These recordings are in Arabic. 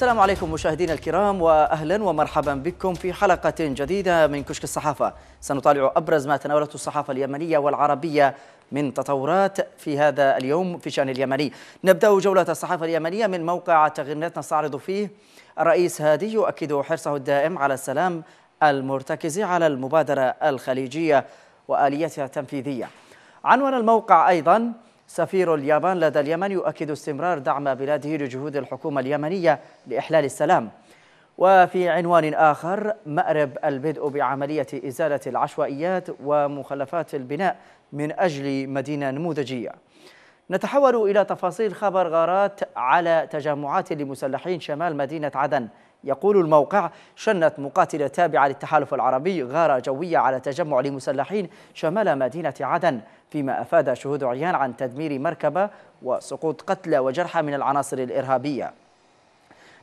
السلام عليكم مشاهدينا الكرام واهلا ومرحبا بكم في حلقه جديده من كشك الصحافه سنطالع ابرز ما تناولته الصحافه اليمنيه والعربيه من تطورات في هذا اليوم في شان اليمني نبدا جوله الصحافه اليمنيه من موقع تغنيت نستعرض فيه الرئيس هادي يؤكد حرصه الدائم على السلام المرتكز على المبادره الخليجيه واليتها التنفيذيه عنوان الموقع ايضا سفير اليابان لدى اليمن يؤكد استمرار دعم بلاده لجهود الحكومة اليمنية لإحلال السلام وفي عنوان آخر مأرب البدء بعملية إزالة العشوائيات ومخلفات البناء من أجل مدينة نموذجية نتحول إلى تفاصيل خبر غارات على تجمعات لمسلحين شمال مدينة عدن يقول الموقع شنت مقاتلة تابعة للتحالف العربي غارة جوية على تجمع لمسلحين شمال مدينة عدن فيما أفاد شهود عيان عن تدمير مركبة وسقوط قتلى وجرحى من العناصر الإرهابية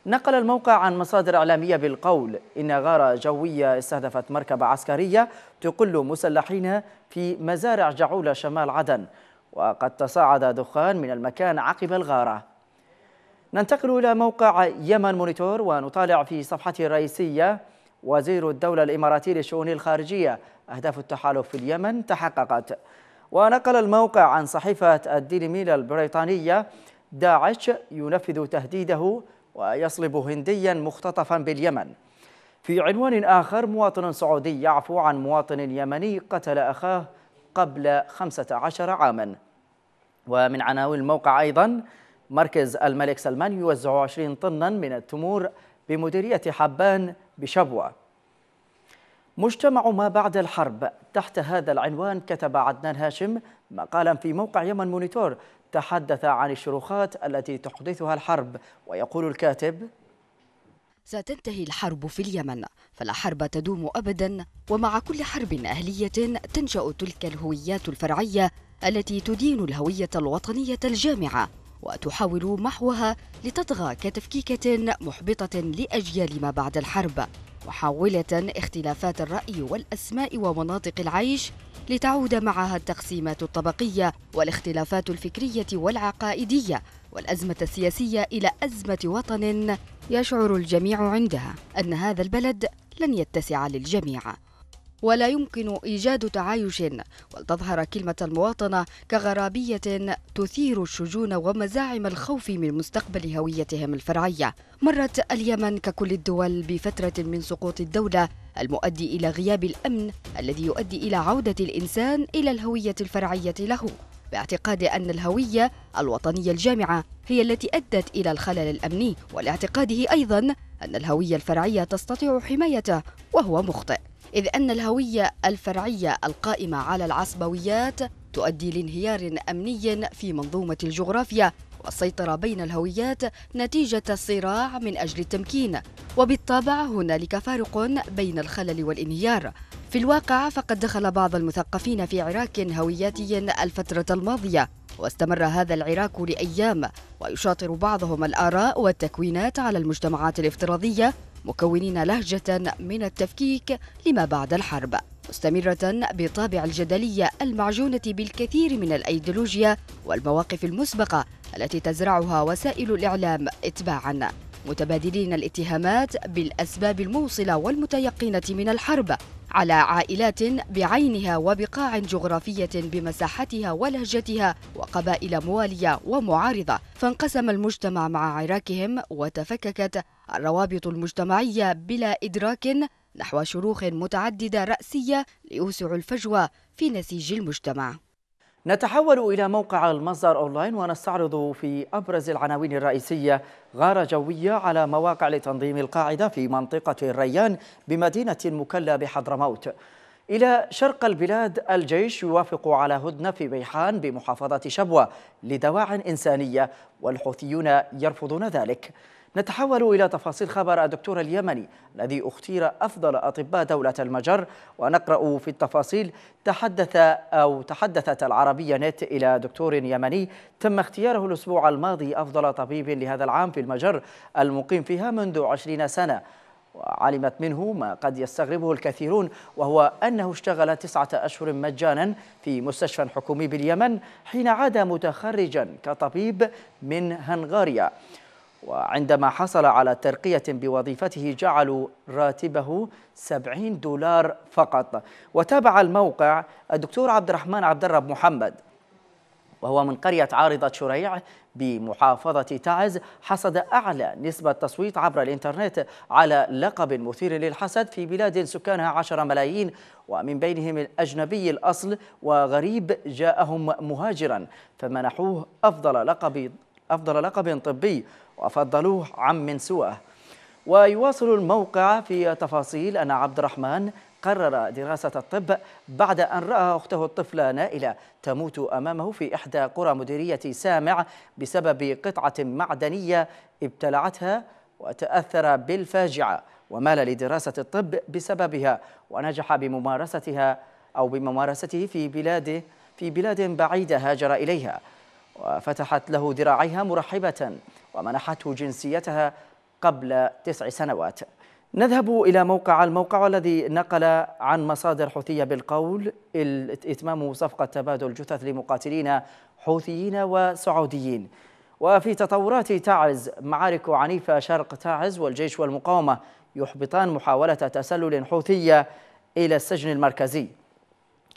نقل الموقع عن مصادر إعلامية بالقول إن غارة جوية استهدفت مركبة عسكرية تقل مسلحين في مزارع جعولة شمال عدن وقد تصاعد دخان من المكان عقب الغارة ننتقل إلى موقع يمن مونيتور ونطالع في صفحته الرئيسية وزير الدولة الإماراتي للشؤون الخارجية أهداف التحالف في اليمن تحققت ونقل الموقع عن صحيفة الديلي ميل البريطانية داعش ينفذ تهديده ويصلب هنديا مختطفا باليمن في عنوان آخر مواطن سعودي يعفو عن مواطن يمني قتل أخاه قبل 15 عاما ومن عناوين الموقع أيضا مركز الملك سلمان يوزع 20 طنا من التمور بمديرية حبان بشبوة مجتمع ما بعد الحرب تحت هذا العنوان كتب عدنان هاشم مقالا في موقع يمن مونيتور تحدث عن الشروخات التي تحدثها الحرب ويقول الكاتب ستنتهي الحرب في اليمن فلا حرب تدوم أبدا ومع كل حرب أهلية تنشأ تلك الهويات الفرعية التي تدين الهوية الوطنية الجامعة وتحاول محوها لتطغى كتفكيكة محبطة لأجيال ما بعد الحرب محاولة اختلافات الرأي والأسماء ومناطق العيش لتعود معها التقسيمات الطبقية والاختلافات الفكرية والعقائدية والأزمة السياسية إلى أزمة وطن يشعر الجميع عندها أن هذا البلد لن يتسع للجميع ولا يمكن إيجاد تعايش ولتظهر كلمة المواطنة كغرابية تثير الشجون ومزاعم الخوف من مستقبل هويتهم الفرعية مرت اليمن ككل الدول بفترة من سقوط الدولة المؤدي إلى غياب الأمن الذي يؤدي إلى عودة الإنسان إلى الهوية الفرعية له باعتقاد أن الهوية الوطنية الجامعة هي التي أدت إلى الخلل الأمني ولاعتقاده أيضا أن الهوية الفرعية تستطيع حمايته وهو مخطئ إذ أن الهوية الفرعية القائمة على العصبويات تؤدي لانهيار أمني في منظومة الجغرافيا والسيطرة بين الهويات نتيجة الصراع من أجل التمكين وبالطبع هنالك فارق بين الخلل والانهيار في الواقع فقد دخل بعض المثقفين في عراك هوياتي الفترة الماضية واستمر هذا العراك لأيام ويشاطر بعضهم الآراء والتكوينات على المجتمعات الافتراضية مكونين لهجة من التفكيك لما بعد الحرب مستمرة بطابع الجدلية المعجونة بالكثير من الأيديولوجيا والمواقف المسبقة التي تزرعها وسائل الإعلام إتباعاً متبادلين الاتهامات بالأسباب الموصلة والمتيقنة من الحرب على عائلات بعينها وبقاع جغرافية بمساحتها ولهجتها وقبائل موالية ومعارضة فانقسم المجتمع مع عراكهم وتفككت الروابط المجتمعية بلا إدراك نحو شروخ متعددة رأسية ليوسع الفجوة في نسيج المجتمع نتحول إلى موقع المصدر أونلاين ونستعرض في أبرز العناوين الرئيسية غارة جوية على مواقع لتنظيم القاعدة في منطقة الريان بمدينة مكلة بحضرموت إلى شرق البلاد الجيش يوافق على هدنة في بيحان بمحافظة شبوة لدواع إنسانية والحوثيون يرفضون ذلك نتحول إلى تفاصيل خبر الدكتور اليمني الذي اختير أفضل أطباء دولة المجر ونقرأ في التفاصيل تحدث أو تحدثت العربية نت إلى دكتور يمني تم اختياره الأسبوع الماضي أفضل طبيب لهذا العام في المجر المقيم فيها منذ عشرين سنة وعلمت منه ما قد يستغربه الكثيرون وهو أنه اشتغل تسعة أشهر مجانا في مستشفى حكومي باليمن حين عاد متخرجا كطبيب من هنغاريا وعندما حصل على ترقية بوظيفته جعلوا راتبه 70 دولار فقط وتابع الموقع الدكتور عبد الرحمن عبد الرب محمد وهو من قرية عارضة شريع بمحافظة تعز حصد أعلى نسبة تصويت عبر الإنترنت على لقب مثير للحسد في بلاد سكانها 10 ملايين ومن بينهم الأجنبي الأصل وغريب جاءهم مهاجرا فمنحوه أفضل لقب أفضل لقب طبي وفضلوه عن من سواه ويواصل الموقع في تفاصيل أن عبد الرحمن قرر دراسة الطب بعد أن رأى أخته الطفلة نائلة تموت أمامه في إحدى قرى مديرية سامع بسبب قطعة معدنية ابتلعتها وتأثر بالفاجعة ومال لدراسة الطب بسببها ونجح بممارستها أو بممارسته في بلاده في بلاد بعيدة هاجر إليها وفتحت له ذراعيها مرحبة ومنحته جنسيتها قبل تسع سنوات نذهب إلى موقع الموقع الذي نقل عن مصادر حوثية بالقول إتمام صفقة تبادل جثث لمقاتلين حوثيين وسعوديين وفي تطورات تعز معارك عنيفة شرق تعز والجيش والمقاومة يحبطان محاولة تسلل حوثية إلى السجن المركزي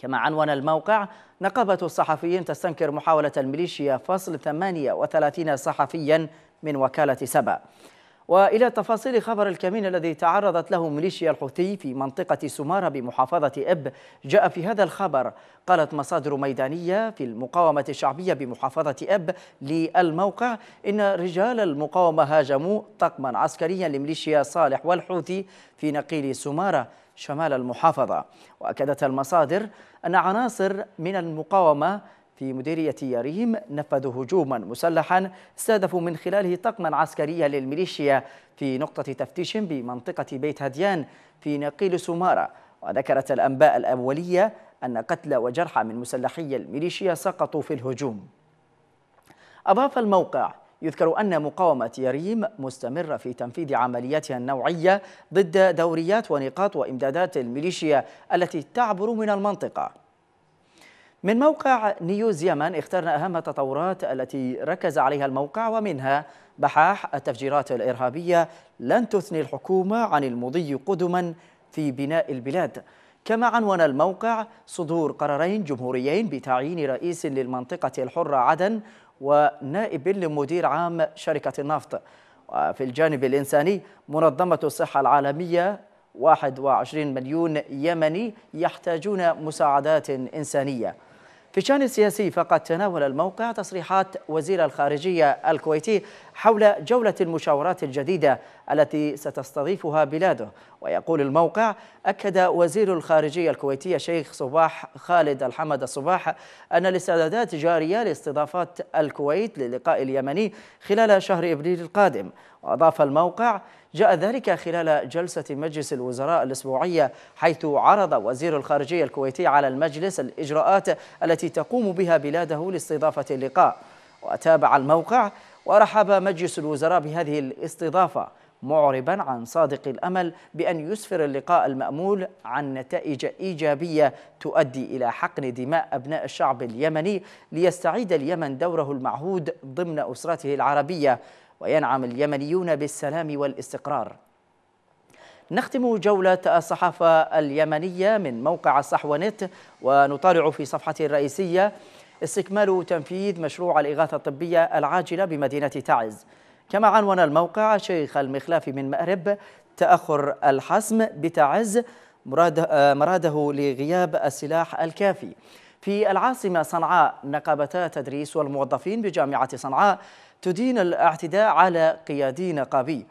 كما عنون الموقع نقابة الصحفيين تستنكر محاولة الميليشيا فصل 38 صحفيا من وكالة سبأ وإلى تفاصيل خبر الكمين الذي تعرضت له ميليشيا الحوثي في منطقة سمارة بمحافظة إب جاء في هذا الخبر قالت مصادر ميدانية في المقاومة الشعبية بمحافظة إب للموقع إن رجال المقاومة هاجموا طقما عسكريا لميليشيا صالح والحوثي في نقيل سمارة شمال المحافظة وأكدت المصادر أن عناصر من المقاومة في مديرية ياريم نفذوا هجوما مسلحا استهدفوا من خلاله طقما عسكريا للميليشيا في نقطة تفتيش بمنطقة بيت هديان في نقيل سمارة وذكرت الأنباء الأولية أن قتلى وجرحى من مسلحي الميليشيا سقطوا في الهجوم أضاف الموقع يذكر أن مقاومة يريم مستمرة في تنفيذ عملياتها النوعية ضد دوريات ونقاط وإمدادات الميليشيا التي تعبر من المنطقة من موقع نيوز يمن اخترنا أهم التطورات التي ركز عليها الموقع ومنها بحاح التفجيرات الإرهابية لن تثني الحكومة عن المضي قدما في بناء البلاد كما عنون الموقع صدور قرارين جمهوريين بتعيين رئيس للمنطقة الحرة عدن ونائب لمدير عام شركة النفط وفي الجانب الإنساني منظمة الصحة العالمية 21 مليون يمني يحتاجون مساعدات إنسانية في الشان السياسي فقد تناول الموقع تصريحات وزير الخارجية الكويتي حول جولة المشاورات الجديدة التي ستستضيفها بلاده ويقول الموقع أكد وزير الخارجية الكويتية شيخ صباح خالد الحمد الصباح أن الاستعدادات جارية لاستضافات الكويت للقاء اليمني خلال شهر إبريل القادم وأضاف الموقع جاء ذلك خلال جلسة مجلس الوزراء الأسبوعية حيث عرض وزير الخارجية الكويتي على المجلس الإجراءات التي تقوم بها بلاده لاستضافة اللقاء وتابع الموقع ورحب مجلس الوزراء بهذه الاستضافة معربا عن صادق الأمل بأن يسفر اللقاء المأمول عن نتائج إيجابية تؤدي إلى حقن دماء أبناء الشعب اليمني ليستعيد اليمن دوره المعهود ضمن أسرته العربية وينعم اليمنيون بالسلام والاستقرار نختم جولة الصحافة اليمنية من موقع نت ونطالع في صفحة الرئيسية استكمال تنفيذ مشروع الإغاثة الطبية العاجلة بمدينة تعز كما عنون الموقع شيخ المخلاف من مأرب تأخر الحسم بتعز مراده لغياب السلاح الكافي في العاصمة صنعاء نقابتا تدريس والموظفين بجامعة صنعاء تدين الاعتداء على قيادي نقابي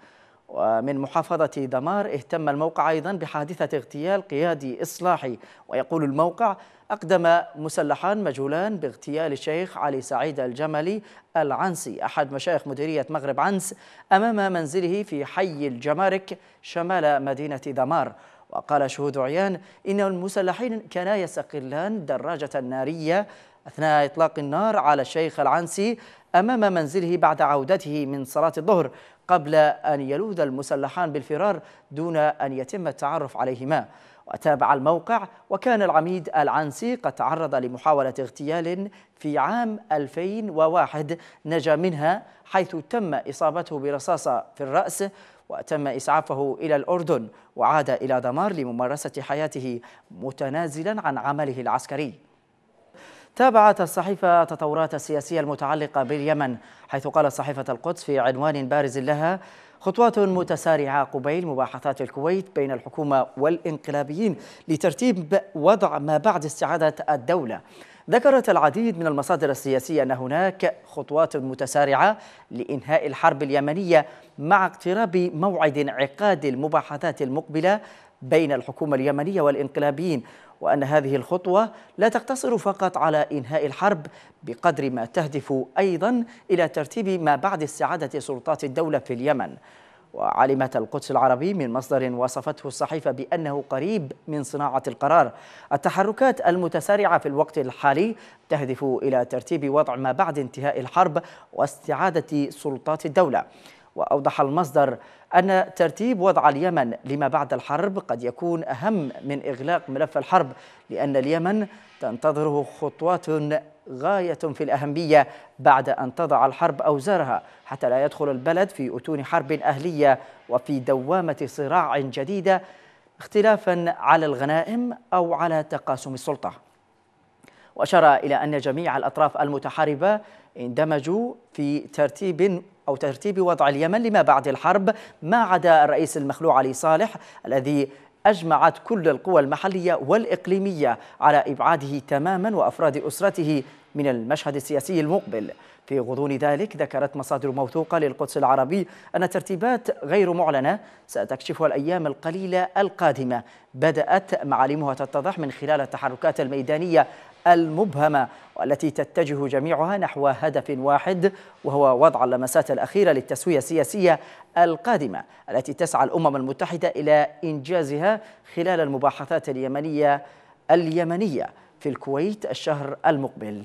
ومن محافظة دمار اهتم الموقع أيضا بحادثة اغتيال قيادي إصلاحي ويقول الموقع أقدم مسلحان مجهولان باغتيال الشيخ علي سعيد الجملي العنسي أحد مشايخ مديرية مغرب عنس أمام منزله في حي الجمارك شمال مدينة دمار وقال شهود عيان إن المسلحين كانا يستقلان دراجة نارية أثناء إطلاق النار على الشيخ العنسي أمام منزله بعد عودته من صلاة الظهر قبل أن يلوذ المسلحان بالفرار دون أن يتم التعرف عليهما وتابع الموقع وكان العميد العنسي قد تعرض لمحاولة اغتيال في عام 2001 نجا منها حيث تم إصابته برصاصة في الرأس وتم إسعافه إلى الأردن وعاد إلى دمار لممارسة حياته متنازلا عن عمله العسكري تابعت الصحيفة التطورات السياسية المتعلقة باليمن حيث قالت صحيفة القدس في عنوان بارز لها خطوات متسارعة قبيل مباحثات الكويت بين الحكومة والإنقلابيين لترتيب وضع ما بعد استعادة الدولة ذكرت العديد من المصادر السياسية أن هناك خطوات متسارعة لإنهاء الحرب اليمنية مع اقتراب موعد انعقاد المباحثات المقبلة بين الحكومة اليمنية والإنقلابيين وأن هذه الخطوة لا تقتصر فقط على إنهاء الحرب بقدر ما تهدف أيضا إلى ترتيب ما بعد استعادة سلطات الدولة في اليمن وعلمت القدس العربي من مصدر وصفته الصحيفة بأنه قريب من صناعة القرار التحركات المتسارعة في الوقت الحالي تهدف إلى ترتيب وضع ما بعد انتهاء الحرب واستعادة سلطات الدولة وأوضح المصدر أن ترتيب وضع اليمن لما بعد الحرب قد يكون أهم من إغلاق ملف الحرب لأن اليمن تنتظره خطوات غاية في الأهمية بعد أن تضع الحرب أوزارها حتى لا يدخل البلد في أتون حرب أهلية وفي دوامة صراع جديدة اختلافا على الغنائم أو على تقاسم السلطة وأشار إلى أن جميع الأطراف المتحاربة اندمجوا في ترتيب أو ترتيب وضع اليمن لما بعد الحرب ما عدا الرئيس المخلوع علي صالح الذي أجمعت كل القوى المحلية والإقليمية على إبعاده تماما وأفراد أسرته من المشهد السياسي المقبل في غضون ذلك ذكرت مصادر موثوقة للقدس العربي أن ترتيبات غير معلنة ستكشفها الأيام القليلة القادمة بدأت معالمها تتضح من خلال التحركات الميدانية المبهمة والتي تتجه جميعها نحو هدف واحد وهو وضع اللمسات الأخيرة للتسوية السياسية القادمة التي تسعى الأمم المتحدة إلى إنجازها خلال المباحثات اليمنية اليمنية في الكويت الشهر المقبل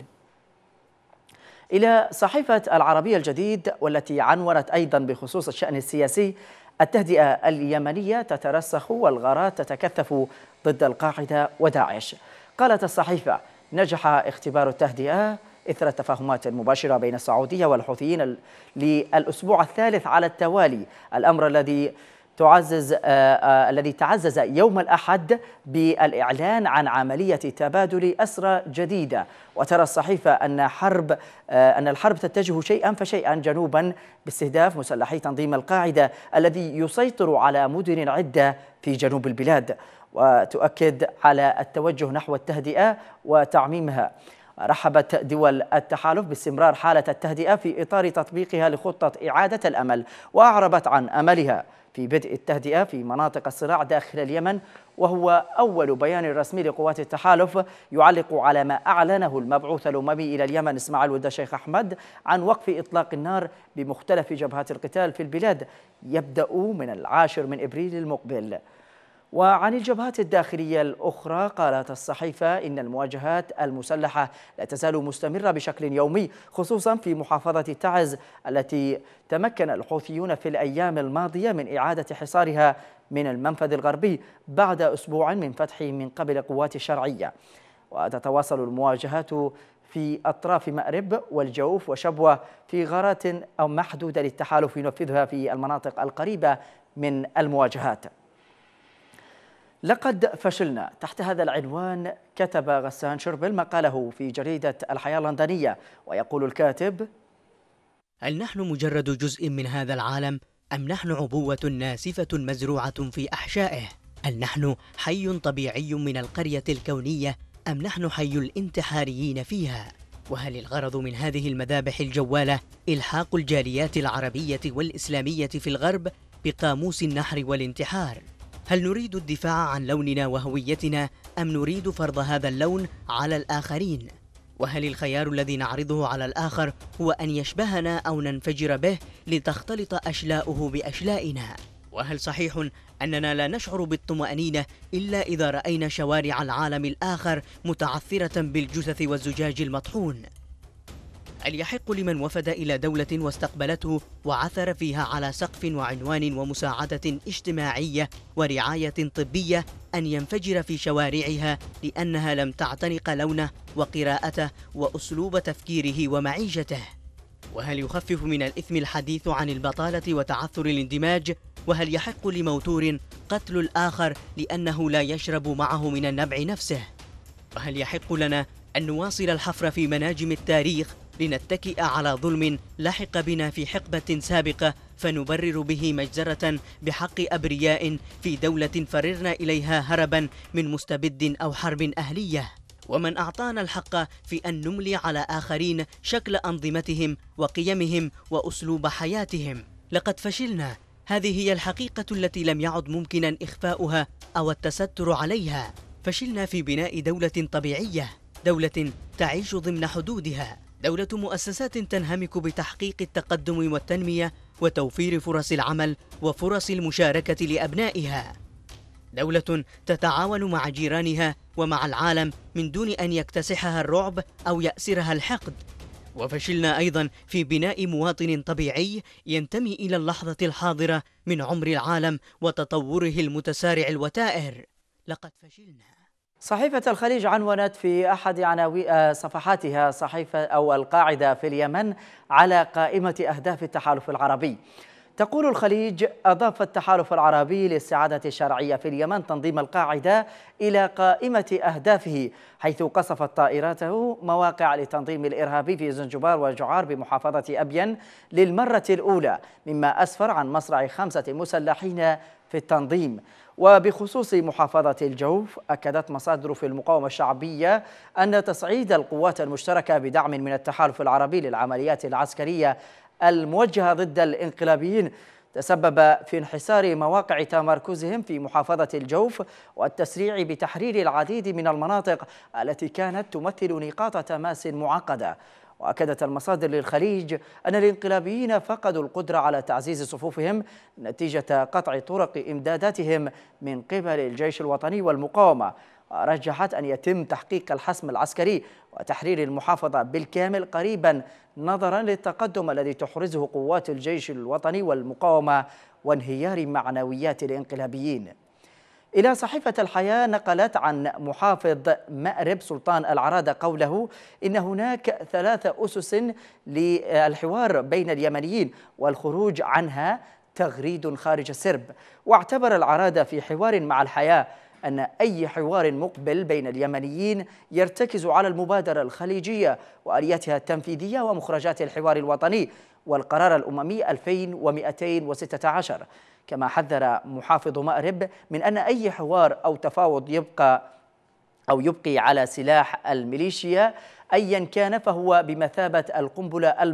إلى صحيفة العربية الجديد والتي عنونت أيضا بخصوص الشأن السياسي التهدئة اليمنية تترسخ والغارات تتكثف ضد القاعدة وداعش قالت الصحيفة نجح اختبار التهدئة إثر التفاهمات المباشرة بين السعودية والحوثيين للأسبوع الثالث على التوالي الأمر الذي تعزز آه، آه، الذي تعزز يوم الأحد بالإعلان عن عملية تبادل أسرى جديدة وترى الصحيفة أن حرب آه، أن الحرب تتجه شيئا فشيئا جنوبا باستهداف مسلحي تنظيم القاعدة الذي يسيطر على مدن عدة في جنوب البلاد وتؤكد على التوجه نحو التهدئة وتعميمها رحبت دول التحالف باستمرار حالة التهدئة في إطار تطبيقها لخطة إعادة الأمل وأعربت عن أملها في بدء التهدئة في مناطق الصراع داخل اليمن وهو أول بيان رسمي لقوات التحالف يعلق على ما أعلنه المبعوث الأممي إلى اليمن إسماعيل ود الشيخ أحمد عن وقف إطلاق النار بمختلف جبهات القتال في البلاد يبدأ من العاشر من إبريل المقبل وعن الجبهات الداخلية الأخرى قالت الصحيفة إن المواجهات المسلحة لا تزال مستمرة بشكل يومي خصوصا في محافظة تعز التي تمكن الحوثيون في الأيام الماضية من إعادة حصارها من المنفذ الغربي بعد أسبوع من فتحه من قبل قوات الشرعية وتتواصل المواجهات في أطراف مأرب والجوف وشبوة في غارات أو محدودة للتحالف ينفذها في المناطق القريبة من المواجهات لقد فشلنا تحت هذا العنوان كتب غسان شربل مقاله في جريدة الحياة اللندنية ويقول الكاتب هل نحن مجرد جزء من هذا العالم أم نحن عبوة ناسفة مزروعة في أحشائه؟ هل نحن حي طبيعي من القرية الكونية أم نحن حي الانتحاريين فيها؟ وهل الغرض من هذه المذابح الجوالة إلحاق الجاليات العربية والإسلامية في الغرب بقاموس النحر والانتحار؟ هل نريد الدفاع عن لوننا وهويتنا أم نريد فرض هذا اللون على الآخرين؟ وهل الخيار الذي نعرضه على الآخر هو أن يشبهنا أو ننفجر به لتختلط أشلاؤه بأشلائنا؟ وهل صحيح أننا لا نشعر بالطمأنينة إلا إذا رأينا شوارع العالم الآخر متعثرة بالجثث والزجاج المطحون؟ هل يحق لمن وفد إلى دولة واستقبلته وعثر فيها على سقف وعنوان ومساعدة اجتماعية ورعاية طبية أن ينفجر في شوارعها لأنها لم تعتنق لونه وقراءته وأسلوب تفكيره ومعيشته وهل يخفف من الإثم الحديث عن البطالة وتعثر الاندماج؟ وهل يحق لموتور قتل الآخر لأنه لا يشرب معه من النبع نفسه؟ وهل يحق لنا أن نواصل الحفر في مناجم التاريخ لنتكئ على ظلم لحق بنا في حقبة سابقة فنبرر به مجزرة بحق أبرياء في دولة فررنا إليها هربا من مستبد أو حرب أهلية ومن أعطانا الحق في أن نملي على آخرين شكل أنظمتهم وقيمهم وأسلوب حياتهم لقد فشلنا هذه هي الحقيقة التي لم يعد ممكنا إخفاؤها أو التستر عليها فشلنا في بناء دولة طبيعية دولة تعيش ضمن حدودها دولة مؤسسات تنهمك بتحقيق التقدم والتنمية وتوفير فرص العمل وفرص المشاركة لأبنائها دولة تتعاون مع جيرانها ومع العالم من دون أن يكتسحها الرعب أو يأسرها الحقد وفشلنا أيضا في بناء مواطن طبيعي ينتمي إلى اللحظة الحاضرة من عمر العالم وتطوره المتسارع الوتائر لقد فشلنا صحيفة الخليج عنونت في أحد عناوين آه، صفحاتها صحيفة أو القاعدة في اليمن على قائمة أهداف التحالف العربي تقول الخليج أضاف التحالف العربي للسعادة الشرعية في اليمن تنظيم القاعدة إلى قائمة أهدافه حيث قصفت طائراته مواقع لتنظيم الإرهابي في زنجبار وجعار بمحافظة أبين للمرة الأولى مما أسفر عن مصرع خمسة مسلحين في التنظيم وبخصوص محافظة الجوف أكدت مصادر في المقاومة الشعبية أن تصعيد القوات المشتركة بدعم من التحالف العربي للعمليات العسكرية الموجهة ضد الإنقلابيين تسبب في انحسار مواقع تمركزهم في محافظة الجوف والتسريع بتحرير العديد من المناطق التي كانت تمثل نقاط تماس معقدة وأكدت المصادر للخليج أن الانقلابيين فقدوا القدرة على تعزيز صفوفهم نتيجة قطع طرق إمداداتهم من قبل الجيش الوطني والمقاومة ورجحت أن يتم تحقيق الحسم العسكري وتحرير المحافظة بالكامل قريبا نظرا للتقدم الذي تحرزه قوات الجيش الوطني والمقاومة وانهيار معنويات الانقلابيين إلى صحيفة الحياة نقلت عن محافظ مأرب سلطان العرادة قوله إن هناك ثلاثة أسس للحوار بين اليمنيين والخروج عنها تغريد خارج السرب واعتبر العرادة في حوار مع الحياة أن أي حوار مقبل بين اليمنيين يرتكز على المبادرة الخليجية وآلياتها التنفيذية ومخرجات الحوار الوطني والقرار الأممي 2216 كما حذر محافظ مأرب من أن أي حوار أو تفاوض يبقى أو يبقي على سلاح الميليشيا أيا كان فهو بمثابة القنبلة